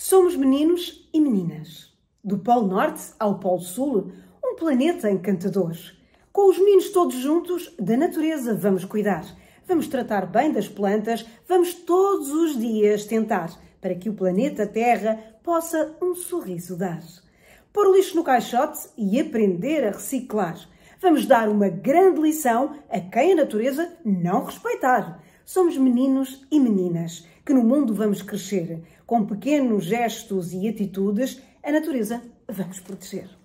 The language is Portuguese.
Somos meninos e meninas. Do Polo Norte ao Polo Sul, um planeta encantador. Com os meninos todos juntos, da natureza vamos cuidar. Vamos tratar bem das plantas, vamos todos os dias tentar para que o planeta Terra possa um sorriso dar. Pôr o lixo no caixote e aprender a reciclar. Vamos dar uma grande lição a quem a natureza não respeitar. Somos meninos e meninas que no mundo vamos crescer. Com pequenos gestos e atitudes, a natureza vamos proteger.